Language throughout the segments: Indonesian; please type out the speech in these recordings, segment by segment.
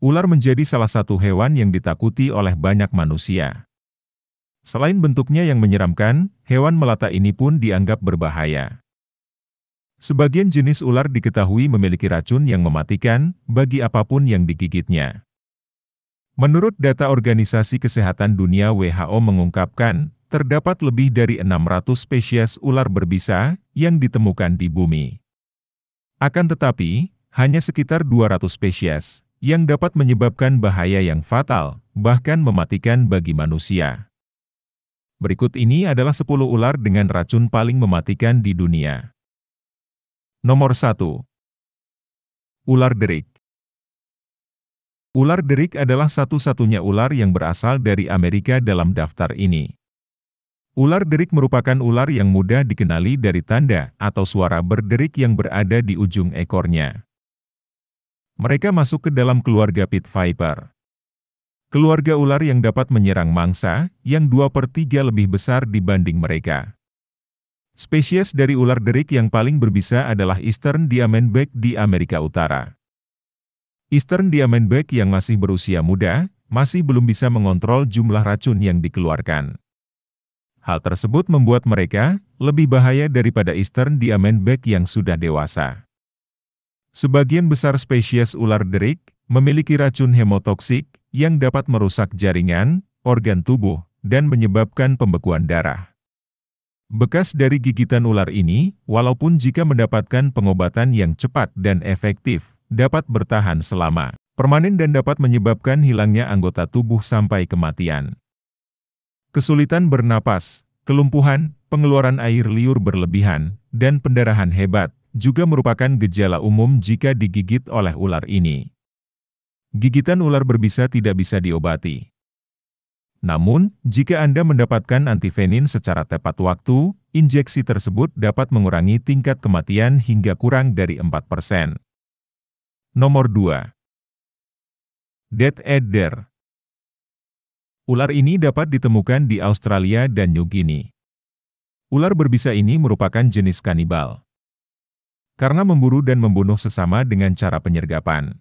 Ular menjadi salah satu hewan yang ditakuti oleh banyak manusia. Selain bentuknya yang menyeramkan, hewan melata ini pun dianggap berbahaya. Sebagian jenis ular diketahui memiliki racun yang mematikan bagi apapun yang digigitnya. Menurut data Organisasi Kesehatan Dunia WHO mengungkapkan, terdapat lebih dari 600 spesies ular berbisa yang ditemukan di bumi. Akan tetapi, hanya sekitar 200 spesies yang dapat menyebabkan bahaya yang fatal, bahkan mematikan bagi manusia. Berikut ini adalah 10 ular dengan racun paling mematikan di dunia. Nomor 1. Ular derik. Ular derik adalah satu-satunya ular yang berasal dari Amerika dalam daftar ini. Ular derik merupakan ular yang mudah dikenali dari tanda atau suara berderik yang berada di ujung ekornya mereka masuk ke dalam keluarga pit viper. Keluarga ular yang dapat menyerang mangsa, yang dua per 3 lebih besar dibanding mereka. Spesies dari ular derik yang paling berbisa adalah Eastern Diamondback di Amerika Utara. Eastern Diamondback yang masih berusia muda, masih belum bisa mengontrol jumlah racun yang dikeluarkan. Hal tersebut membuat mereka lebih bahaya daripada Eastern Diamondback yang sudah dewasa. Sebagian besar spesies ular derik memiliki racun hemotoksik yang dapat merusak jaringan, organ tubuh, dan menyebabkan pembekuan darah. Bekas dari gigitan ular ini, walaupun jika mendapatkan pengobatan yang cepat dan efektif, dapat bertahan selama permanen dan dapat menyebabkan hilangnya anggota tubuh sampai kematian. Kesulitan bernapas, kelumpuhan, pengeluaran air liur berlebihan, dan pendarahan hebat juga merupakan gejala umum jika digigit oleh ular ini. Gigitan ular berbisa tidak bisa diobati. Namun, jika Anda mendapatkan antivenin secara tepat waktu, injeksi tersebut dapat mengurangi tingkat kematian hingga kurang dari 4%. Nomor 2. Dead Adder Ular ini dapat ditemukan di Australia dan New Guinea. Ular berbisa ini merupakan jenis kanibal karena memburu dan membunuh sesama dengan cara penyergapan.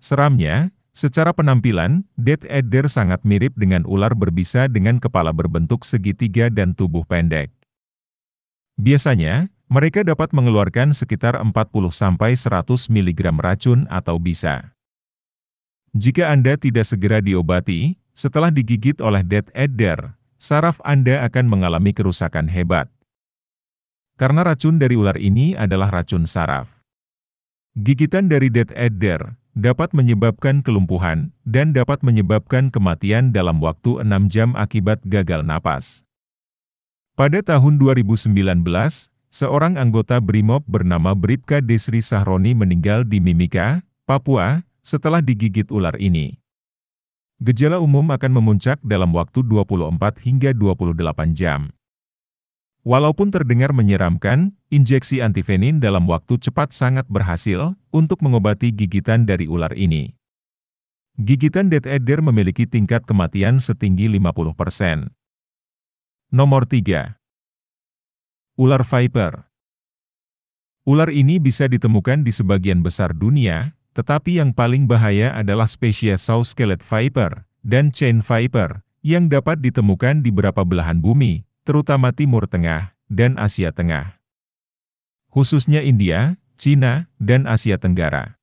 Seramnya, secara penampilan, Death Adder sangat mirip dengan ular berbisa dengan kepala berbentuk segitiga dan tubuh pendek. Biasanya, mereka dapat mengeluarkan sekitar 40-100 mg racun atau bisa. Jika Anda tidak segera diobati, setelah digigit oleh Death Adder, saraf Anda akan mengalami kerusakan hebat karena racun dari ular ini adalah racun saraf. Gigitan dari dead adder dapat menyebabkan kelumpuhan dan dapat menyebabkan kematian dalam waktu 6 jam akibat gagal napas. Pada tahun 2019, seorang anggota BRIMOB bernama Bripka Desri Sahroni meninggal di Mimika, Papua, setelah digigit ular ini. Gejala umum akan memuncak dalam waktu 24 hingga 28 jam. Walaupun terdengar menyeramkan, injeksi antivenin dalam waktu cepat sangat berhasil untuk mengobati gigitan dari ular ini. Gigitan Dead Adder memiliki tingkat kematian setinggi 50%. Nomor 3. Ular Viper Ular ini bisa ditemukan di sebagian besar dunia, tetapi yang paling bahaya adalah spesies South Skelet Viper dan Chain Viper, yang dapat ditemukan di beberapa belahan bumi, terutama Timur Tengah dan Asia Tengah. Khususnya India, Cina, dan Asia Tenggara.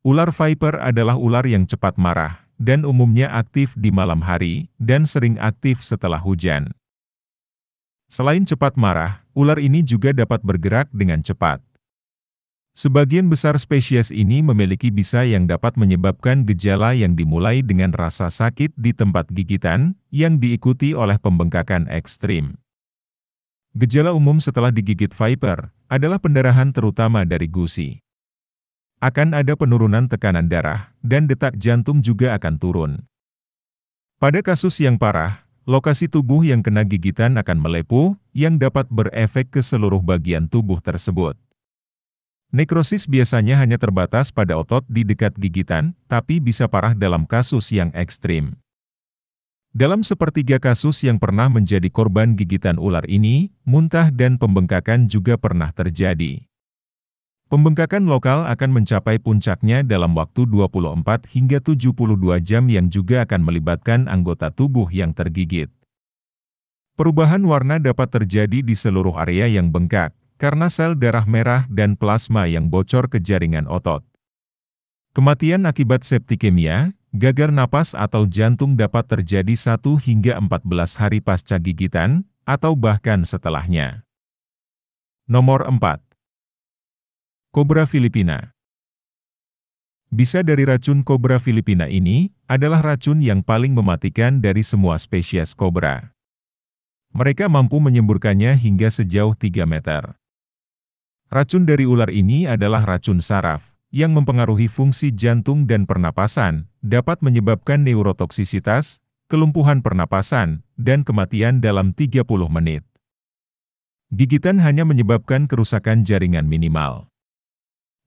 Ular viper adalah ular yang cepat marah dan umumnya aktif di malam hari dan sering aktif setelah hujan. Selain cepat marah, ular ini juga dapat bergerak dengan cepat. Sebagian besar spesies ini memiliki bisa yang dapat menyebabkan gejala yang dimulai dengan rasa sakit di tempat gigitan, yang diikuti oleh pembengkakan ekstrim. Gejala umum setelah digigit viper adalah pendarahan terutama dari gusi. Akan ada penurunan tekanan darah, dan detak jantung juga akan turun. Pada kasus yang parah, lokasi tubuh yang kena gigitan akan melepuh, yang dapat berefek ke seluruh bagian tubuh tersebut. Nekrosis biasanya hanya terbatas pada otot di dekat gigitan, tapi bisa parah dalam kasus yang ekstrim. Dalam sepertiga kasus yang pernah menjadi korban gigitan ular ini, muntah dan pembengkakan juga pernah terjadi. Pembengkakan lokal akan mencapai puncaknya dalam waktu 24 hingga 72 jam yang juga akan melibatkan anggota tubuh yang tergigit. Perubahan warna dapat terjadi di seluruh area yang bengkak, karena sel darah merah dan plasma yang bocor ke jaringan otot. Kematian akibat septikemia, gagal napas atau jantung dapat terjadi 1 hingga 14 hari pasca gigitan, atau bahkan setelahnya. Nomor 4. Kobra Filipina Bisa dari racun kobra Filipina ini, adalah racun yang paling mematikan dari semua spesies kobra. Mereka mampu menyemburkannya hingga sejauh 3 meter. Racun dari ular ini adalah racun saraf, yang mempengaruhi fungsi jantung dan pernapasan, dapat menyebabkan neurotoksisitas, kelumpuhan pernapasan, dan kematian dalam 30 menit. Gigitan hanya menyebabkan kerusakan jaringan minimal.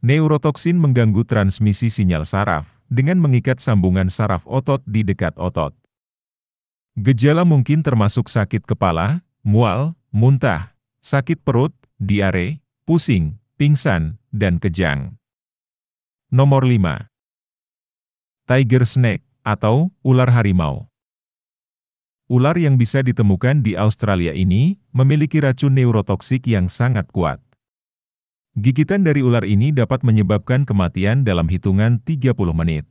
Neurotoksin mengganggu transmisi sinyal saraf dengan mengikat sambungan saraf otot di dekat otot. Gejala mungkin termasuk sakit kepala, mual, muntah, sakit perut, diare, pusing, pingsan, dan kejang. Nomor 5. Tiger Snake atau ular harimau. Ular yang bisa ditemukan di Australia ini memiliki racun neurotoksik yang sangat kuat. Gigitan dari ular ini dapat menyebabkan kematian dalam hitungan 30 menit.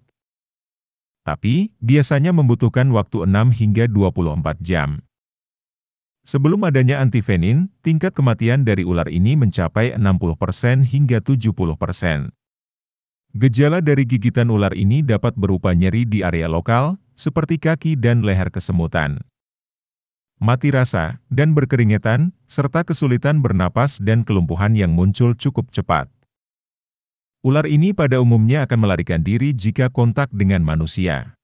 Tapi, biasanya membutuhkan waktu 6 hingga 24 jam. Sebelum adanya antivenin, tingkat kematian dari ular ini mencapai 60% hingga 70%. Gejala dari gigitan ular ini dapat berupa nyeri di area lokal, seperti kaki dan leher kesemutan. Mati rasa, dan berkeringetan, serta kesulitan bernapas dan kelumpuhan yang muncul cukup cepat. Ular ini pada umumnya akan melarikan diri jika kontak dengan manusia.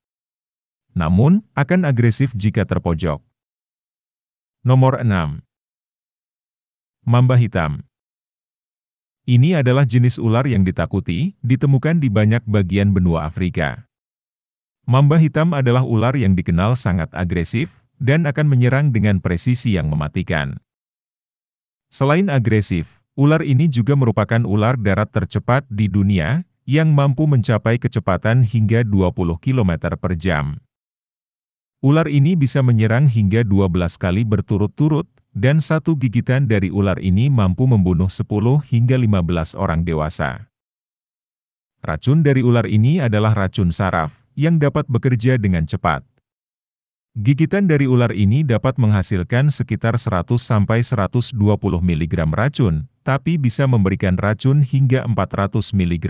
Namun, akan agresif jika terpojok. Nomor 6. Mamba hitam. Ini adalah jenis ular yang ditakuti, ditemukan di banyak bagian benua Afrika. Mamba hitam adalah ular yang dikenal sangat agresif, dan akan menyerang dengan presisi yang mematikan. Selain agresif, ular ini juga merupakan ular darat tercepat di dunia, yang mampu mencapai kecepatan hingga 20 km per jam. Ular ini bisa menyerang hingga 12 kali berturut-turut, dan satu gigitan dari ular ini mampu membunuh 10 hingga 15 orang dewasa. Racun dari ular ini adalah racun saraf, yang dapat bekerja dengan cepat. Gigitan dari ular ini dapat menghasilkan sekitar 100-120 mg racun, tapi bisa memberikan racun hingga 400 mg.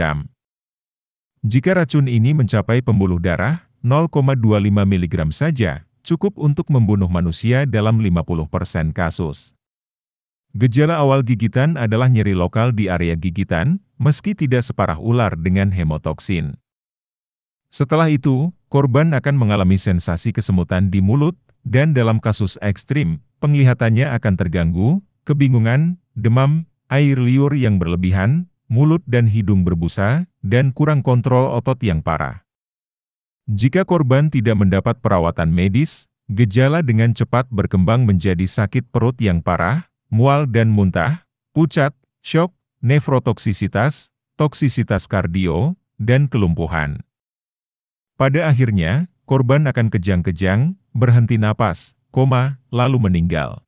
Jika racun ini mencapai pembuluh darah, 0,25 mg saja, cukup untuk membunuh manusia dalam 50% kasus. Gejala awal gigitan adalah nyeri lokal di area gigitan, meski tidak separah ular dengan hemotoksin. Setelah itu, korban akan mengalami sensasi kesemutan di mulut, dan dalam kasus ekstrim, penglihatannya akan terganggu, kebingungan, demam, air liur yang berlebihan, mulut dan hidung berbusa, dan kurang kontrol otot yang parah. Jika korban tidak mendapat perawatan medis, gejala dengan cepat berkembang menjadi sakit perut yang parah, mual dan muntah, pucat, shock, nefrotoksisitas, toksisitas kardio, dan kelumpuhan. Pada akhirnya, korban akan kejang-kejang, berhenti napas, koma, lalu meninggal.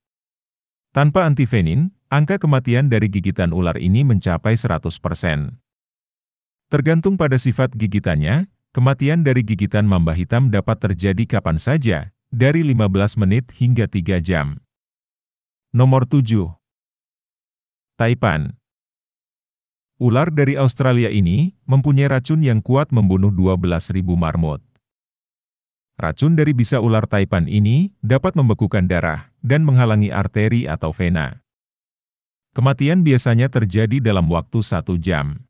Tanpa antivenin, angka kematian dari gigitan ular ini mencapai 100%. Tergantung pada sifat gigitannya, Kematian dari gigitan mamba hitam dapat terjadi kapan saja, dari 15 menit hingga 3 jam. Nomor 7. Taipan Ular dari Australia ini mempunyai racun yang kuat membunuh 12.000 marmut. Racun dari bisa ular Taipan ini dapat membekukan darah dan menghalangi arteri atau vena. Kematian biasanya terjadi dalam waktu satu jam.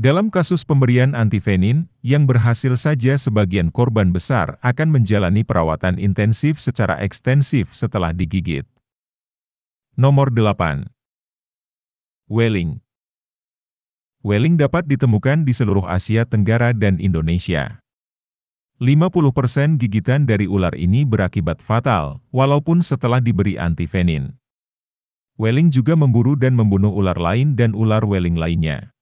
Dalam kasus pemberian antivenin, yang berhasil saja sebagian korban besar akan menjalani perawatan intensif secara ekstensif setelah digigit. Nomor 8. Welling Welling dapat ditemukan di seluruh Asia Tenggara dan Indonesia. 50% gigitan dari ular ini berakibat fatal, walaupun setelah diberi antivenin. Welling juga memburu dan membunuh ular lain dan ular welling lainnya.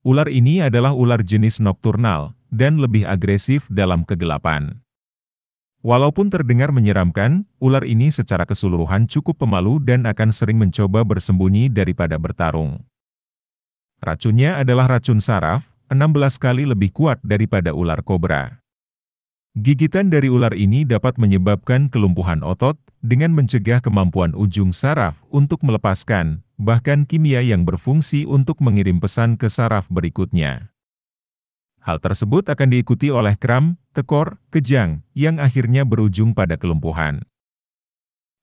Ular ini adalah ular jenis nokturnal, dan lebih agresif dalam kegelapan. Walaupun terdengar menyeramkan, ular ini secara keseluruhan cukup pemalu dan akan sering mencoba bersembunyi daripada bertarung. Racunnya adalah racun saraf, 16 kali lebih kuat daripada ular kobra. Gigitan dari ular ini dapat menyebabkan kelumpuhan otot dengan mencegah kemampuan ujung saraf untuk melepaskan, bahkan kimia yang berfungsi untuk mengirim pesan ke saraf berikutnya. Hal tersebut akan diikuti oleh kram, tekor, kejang, yang akhirnya berujung pada kelumpuhan.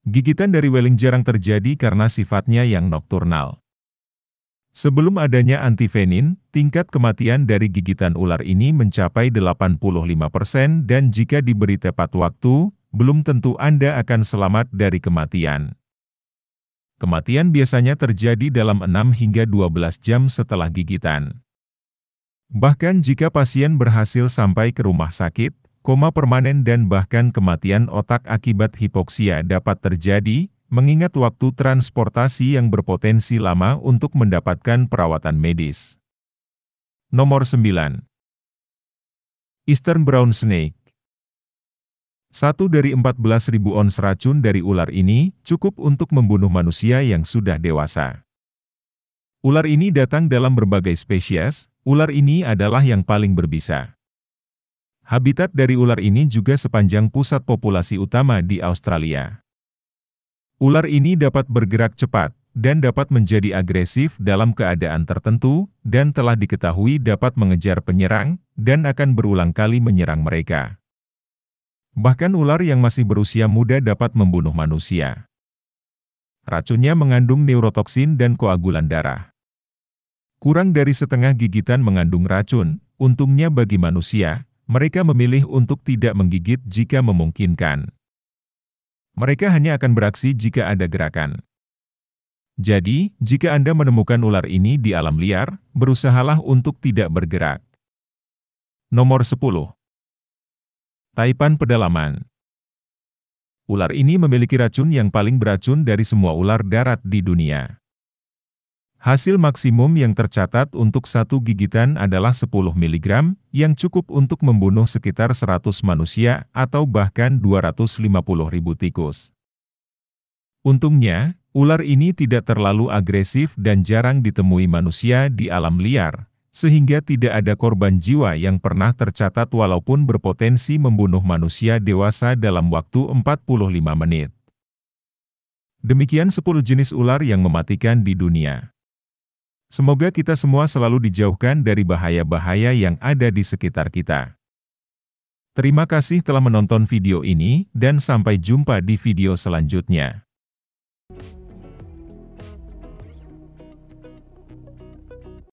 Gigitan dari weling jarang terjadi karena sifatnya yang nokturnal. Sebelum adanya antivenin, tingkat kematian dari gigitan ular ini mencapai 85% dan jika diberi tepat waktu, belum tentu Anda akan selamat dari kematian. Kematian biasanya terjadi dalam 6 hingga 12 jam setelah gigitan. Bahkan jika pasien berhasil sampai ke rumah sakit, koma permanen dan bahkan kematian otak akibat hipoksia dapat terjadi, mengingat waktu transportasi yang berpotensi lama untuk mendapatkan perawatan medis. Nomor 9. Eastern Brown Snake Satu dari 14.000 ons racun dari ular ini cukup untuk membunuh manusia yang sudah dewasa. Ular ini datang dalam berbagai spesies, ular ini adalah yang paling berbisa. Habitat dari ular ini juga sepanjang pusat populasi utama di Australia. Ular ini dapat bergerak cepat dan dapat menjadi agresif dalam keadaan tertentu dan telah diketahui dapat mengejar penyerang dan akan berulang kali menyerang mereka. Bahkan ular yang masih berusia muda dapat membunuh manusia. Racunnya mengandung neurotoksin dan koagulan darah. Kurang dari setengah gigitan mengandung racun, untungnya bagi manusia, mereka memilih untuk tidak menggigit jika memungkinkan. Mereka hanya akan beraksi jika ada gerakan. Jadi, jika Anda menemukan ular ini di alam liar, berusahalah untuk tidak bergerak. Nomor 10. Taipan Pedalaman Ular ini memiliki racun yang paling beracun dari semua ular darat di dunia. Hasil maksimum yang tercatat untuk satu gigitan adalah 10 mg, yang cukup untuk membunuh sekitar 100 manusia atau bahkan 250 ribu tikus. Untungnya, ular ini tidak terlalu agresif dan jarang ditemui manusia di alam liar, sehingga tidak ada korban jiwa yang pernah tercatat walaupun berpotensi membunuh manusia dewasa dalam waktu 45 menit. Demikian 10 jenis ular yang mematikan di dunia. Semoga kita semua selalu dijauhkan dari bahaya-bahaya yang ada di sekitar kita. Terima kasih telah menonton video ini, dan sampai jumpa di video selanjutnya.